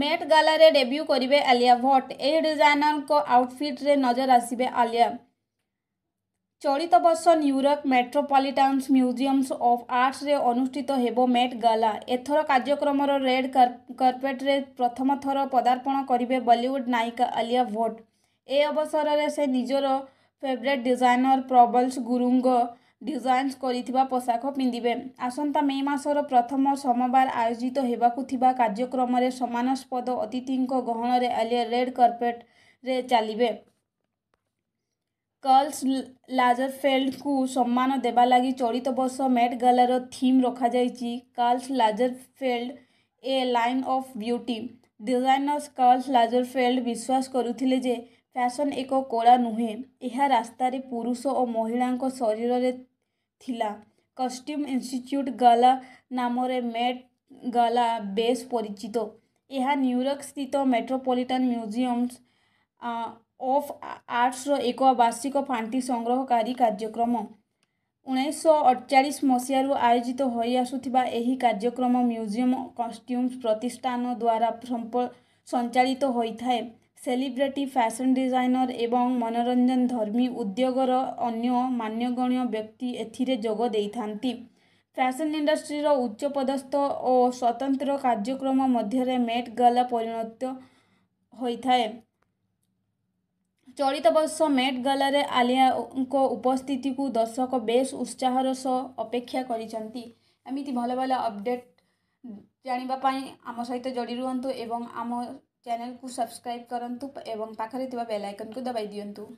ମେଟ୍ ଗାଲାରେ debut କରିବେ ଆଲିଆ ଭଟ୍ଟ ଏହି ଡିଜାଇନରଙ୍କ ଆଉଟଫିଟ୍ରେ ନଜର ଆସିବେ ଆଲିଆ ଚଳିତ ବର୍ଷ ନ୍ୟୁୟର୍କ ମେଟ୍ରୋପଲିଟାନ୍ସ ମ୍ୟୁଜିୟମ୍ସ ଅଫ୍ ଆର୍ଟସ୍ରେ ଅନୁଷ୍ଠିତ ହେବ ମେଟ୍ ଗାଲା ଏଥର କାର୍ଯ୍ୟକ୍ରମର ରେଡ୍ କର୍ପେଟ୍ରେ ପ୍ରଥମ ଥର ପଦାର୍ପଣ କରିବେ ବଲିଉଡ୍ ନାୟିକା ଆଲିଆ ଭଟ୍ଟ ଏ ଅବସରରେ ସେ ନିଜର favourite designer Prabal Gurung designs করিথিবা পোশাক পিঁধিবে আসন্তা মে মাসর প্রথম সোমবার আয়োজিত হওয়া কার্যক্রমে সম্মানাস্পদ অতিথি গহণরে আলিয়া রেড কর্পেটরে চালিবে কর্লস লাজরফেল্ডকু সম্মান দেবা লাগি চলিত বর্ষ মেট গালার থিম রখা যাইছি Karl Lagerfeld a line of beauty designers Karl Lagerfeld বিশ্বাস করুলে যে ফ্যাশন এক কলা নুহে এ ରାସ୍ତାରେ পুরুষ ও মহিলা শরীরের ଥିଲା କଷ୍ଟ୍ୟୁମ୍ ଇନଷ୍ଟିଚ୍ୟୁଟ୍ ଗାଲା ନାମରେ ମେଟ୍ ଗାଲା ବେଶ୍ ପରିଚିତ ଏହା ନ୍ୟୁୟର୍କ ସ୍ଥିତ ମେଟ୍ରୋପଲିଟାନ୍ ମ୍ୟୁଜିୟମ୍ସ ଅଫ୍ ଆର୍ଟସର ଏକ ବାର୍ଷିକ ପାଣ୍ଠି ସଂଗ୍ରହକାରୀ କାର୍ଯ୍ୟକ୍ରମ ଉଣେଇଶହ ଅଠଚାଳିଶ ମସିହାରୁ ଆୟୋଜିତ ହୋଇଆସୁଥିବା ଏହି କାର୍ଯ୍ୟକ୍ରମ ମ୍ୟୁଜିୟମ୍ କଷ୍ଟ୍ୟୁମ୍ସ ପ୍ରତିଷ୍ଠାନ ଦ୍ୱାରା ସଞ୍ଚାଳିତ ହୋଇଥାଏ ସେଲିବ୍ରିଟି ଫ୍ୟାସନ୍ ଡିଜାଇନର୍ ଏବଂ ମନୋରଞ୍ଜନ ଧର୍ମୀ ଉଦ୍ୟୋଗର ଅନ୍ୟ ମାନ୍ୟଗଣ୍ୟ ବ୍ୟକ୍ତି ଏଥିରେ ଯୋଗ ଦେଇଥାନ୍ତି ଫ୍ୟାସନ୍ ଇଣ୍ଡଷ୍ଟ୍ରିର ଉଚ୍ଚପଦସ୍ଥ ଓ ସ୍ୱତନ୍ତ୍ର କାର୍ଯ୍ୟକ୍ରମ ମଧ୍ୟରେ ମେଟ୍ ଗାଲା ପରିଣତ ହୋଇଥାଏ ଚଳିତ ବର୍ଷ ମେଟ୍ ଗାଲାରେ ଆଲିଆଙ୍କ ଉପସ୍ଥିତିକୁ ଦର୍ଶକ ବେଶ୍ ଉତ୍ସାହର ସହ ଅପେକ୍ଷା କରିଛନ୍ତି ଏମିତି ଭଲ ଭଲ ଅପଡ଼େଟ୍ ଜାଣିବା ପାଇଁ ଆମ ସହିତ ଯୋଡ଼ି ରୁହନ୍ତୁ ଏବଂ ଆମ ચેનલકુ સબસ્ક્રાઇબ કરંતુ ଏବଂ ପାଖରେ ଥିବା ବେଲ୍ ଆଇକନ୍କୁ ଦବାଇ ଦିଅନ୍ତୁ